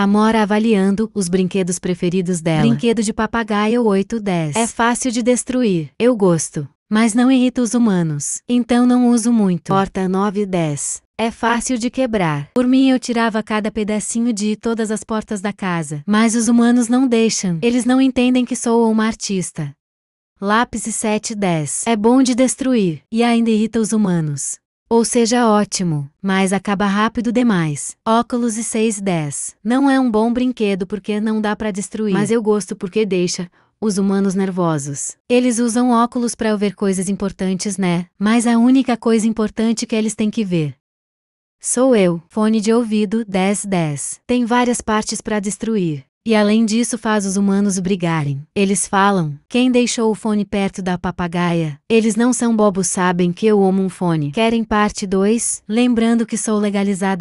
Amora avaliando os brinquedos preferidos dela. Brinquedo de papagaio 810. É fácil de destruir. Eu gosto. Mas não irrita os humanos. Então não uso muito. Porta 910. É fácil de quebrar. Por mim eu tirava cada pedacinho de todas as portas da casa. Mas os humanos não deixam. Eles não entendem que sou uma artista. Lápis 710. É bom de destruir. E ainda irrita os humanos. Ou seja ótimo, mas acaba rápido demais. Óculos e 610. Não é um bom brinquedo porque não dá para destruir, mas eu gosto porque deixa os humanos nervosos. Eles usam óculos para ver coisas importantes, né? Mas a única coisa importante que eles têm que ver Sou eu, fone de ouvido 1010. Tem várias partes para destruir. E além disso faz os humanos brigarem. Eles falam, quem deixou o fone perto da papagaia? Eles não são bobos sabem que eu amo um fone. Querem parte 2? Lembrando que sou legalizada